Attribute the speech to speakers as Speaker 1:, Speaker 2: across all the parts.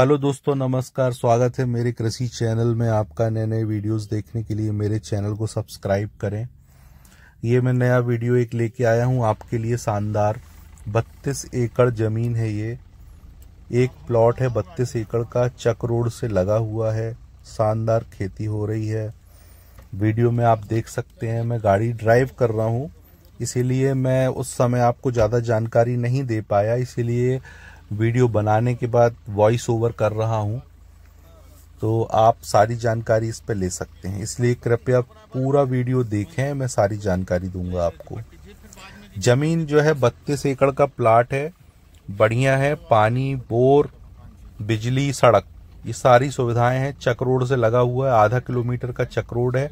Speaker 1: hello दोस्तों नमस्कार स्वागत है मेरे कृषि चैनल में आपका नए नए वीडियोस देखने के लिए मेरे चैनल को सब्सक्राइब करें ये मैं नया वीडियो एक लेके आया हूँ आपके लिए शानदार 32 एकड़ ज़मीन है ये एक प्लॉट है 32 एकड़ का चक रोड से लगा हुआ है शानदार खेती हो रही है वीडियो में आप देख सकते हैं मैं गाड़ी ड्राइव कर रहा हूँ इसीलिए मैं उस समय आपको ज़्यादा जानकारी नहीं दे पाया इसीलिए वीडियो बनाने के बाद वॉइस ओवर कर रहा हूँ तो आप सारी जानकारी इस पर ले सकते हैं इसलिए कृपया पूरा वीडियो देखें मैं सारी जानकारी दूंगा आपको ज़मीन जो है बत्तीस एकड़ का प्लाट है बढ़िया है पानी बोर बिजली सड़क ये सारी सुविधाएं हैं चक्रोड से लगा हुआ है आधा किलोमीटर का चक्रोड है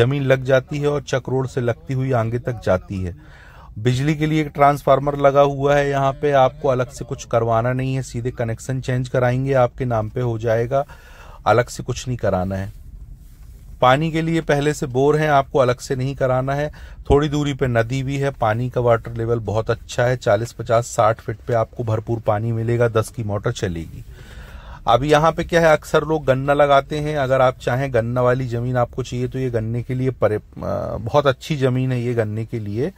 Speaker 1: ज़मीन लग जाती है और चक्रोड से लगती हुई आगे तक जाती है बिजली के लिए एक ट्रांसफार्मर लगा हुआ है यहाँ पे आपको अलग से कुछ करवाना नहीं है सीधे कनेक्शन चेंज कराएंगे आपके नाम पे हो जाएगा अलग से कुछ नहीं कराना है पानी के लिए पहले से बोर है आपको अलग से नहीं कराना है थोड़ी दूरी पे नदी भी है पानी का वाटर लेवल बहुत अच्छा है 40 50 60 फीट पे आपको भरपूर पानी मिलेगा 10 की मोटर चलेगी अब यहाँ पे क्या है अक्सर लोग गन्ना लगाते हैं अगर आप चाहें गन्ना वाली जमीन आपको चाहिए तो ये गन्ने के लिए परे बहुत अच्छी जमीन है ये गन्ने के लिए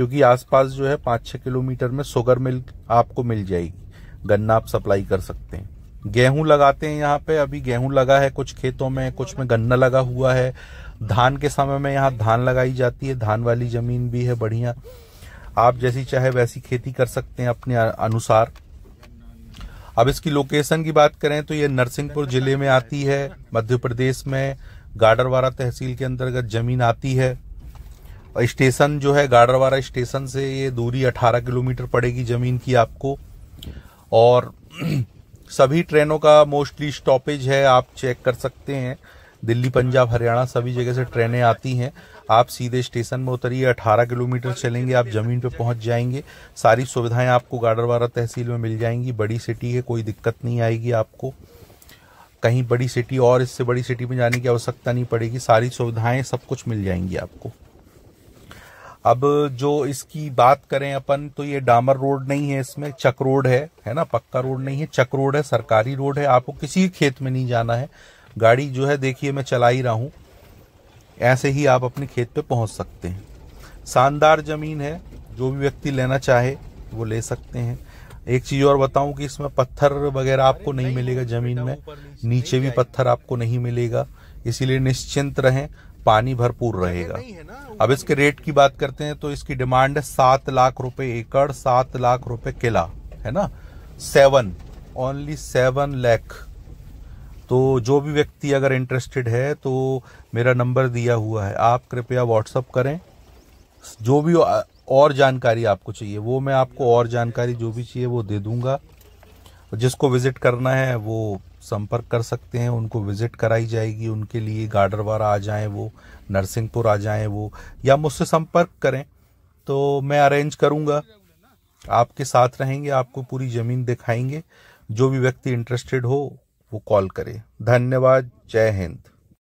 Speaker 1: क्योंकि आसपास जो है पांच छह किलोमीटर में सुगर मिल आपको मिल जाएगी गन्ना आप सप्लाई कर सकते हैं गेहूं लगाते हैं यहाँ पे अभी गेहूं लगा है कुछ खेतों में कुछ में गन्ना लगा हुआ है धान के समय में यहाँ धान लगाई जाती है धान वाली जमीन भी है बढ़िया आप जैसी चाहे वैसी खेती कर सकते हैं अपने अनुसार अब इसकी लोकेशन की बात करें तो ये नरसिंहपुर जिले में आती है मध्य प्रदेश में गाडरवारा तहसील के अंतर्गत जमीन आती है स्टेशन जो है गाडरवारा स्टेशन से ये दूरी 18 किलोमीटर पड़ेगी ज़मीन की आपको और सभी ट्रेनों का मोस्टली स्टॉपेज है आप चेक कर सकते हैं दिल्ली पंजाब हरियाणा सभी जगह से ट्रेनें आती हैं आप सीधे स्टेशन में उतरिए 18 किलोमीटर चलेंगे आप ज़मीन पे पहुंच जाएंगे सारी सुविधाएं आपको गाडरवारा तहसील में मिल जाएंगी बड़ी सिटी है कोई दिक्कत नहीं आएगी आपको कहीं बड़ी सिटी और इससे बड़ी सिटी में जाने की आवश्यकता नहीं पड़ेगी सारी सुविधाएं सब कुछ मिल जाएंगी आपको अब जो इसकी बात करें अपन तो ये डामर रोड नहीं है इसमें चक रोड है है ना पक्का रोड नहीं है चक रोड है सरकारी रोड है आपको किसी खेत में नहीं जाना है गाड़ी जो है देखिए मैं चला ही रहा हूँ ऐसे ही आप अपने खेत पे पहुँच सकते हैं शानदार ज़मीन है जो भी व्यक्ति लेना चाहे वो ले सकते हैं एक चीज़ और बताऊं कि इसमें पत्थर वगैरह आपको नहीं मिलेगा ज़मीन में नीचे भी पत्थर आपको नहीं मिलेगा इसीलिए निश्चिंत रहें पानी भरपूर रहेगा अब इसके रेट की बात करते हैं तो इसकी डिमांड है सात लाख रुपए एकड़ सात लाख रुपए किला है ना सेवन ओनली सेवन लैख तो जो भी व्यक्ति अगर इंटरेस्टेड है तो मेरा नंबर दिया हुआ है आप कृपया व्हाट्सअप करें जो भी और जानकारी आपको चाहिए वो मैं आपको और जानकारी जो भी चाहिए वो दे दूंगा जिसको विजिट करना है वो संपर्क कर सकते हैं उनको विजिट कराई जाएगी उनके लिए गाडरवार आ जाएं वो नरसिंहपुर आ जाएं वो या मुझसे संपर्क करें तो मैं अरेंज करूँगा आपके साथ रहेंगे आपको पूरी ज़मीन दिखाएंगे जो भी व्यक्ति इंटरेस्टेड हो वो कॉल करे धन्यवाद जय हिंद